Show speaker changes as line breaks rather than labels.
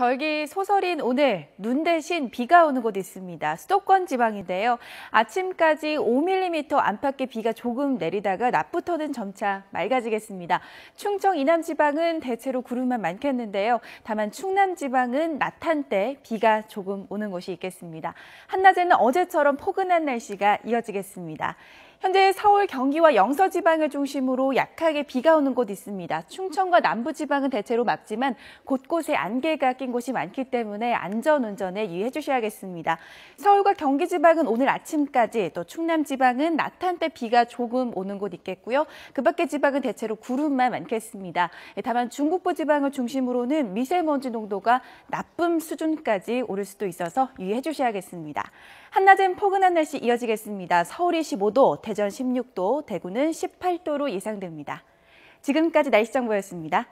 절기 소설인 오늘 눈 대신 비가 오는 곳 있습니다. 수도권 지방인데요. 아침까지 5mm 안팎의 비가 조금 내리다가 낮부터는 점차 맑아지겠습니다. 충청 이남 지방은 대체로 구름만 많겠는데요. 다만 충남 지방은 낮 한때 비가 조금 오는 곳이 있겠습니다. 한낮에는 어제처럼 포근한 날씨가 이어지겠습니다. 현재 서울, 경기와 영서 지방을 중심으로 약하게 비가 오는 곳 있습니다. 충청과 남부 지방은 대체로 맑지만 곳곳에 안개가 낀 곳이 많기 때문에 안전 운전에 유의해 주셔야겠습니다. 서울과 경기 지방은 오늘 아침까지 또 충남 지방은 낮 한때 비가 조금 오는 곳 있겠고요. 그 밖의 지방은 대체로 구름만 많겠습니다. 예, 다만 중국부 지방을 중심으로는 미세먼지 농도가 나쁨 수준까지 오를 수도 있어서 유의해 주셔야겠습니다. 한낮엔 포근한 날씨 이어지겠습니다. 서울이 15도, 대전 16도, 대구는 18도로 예상됩니다. 지금까지 날씨 정보였습니다.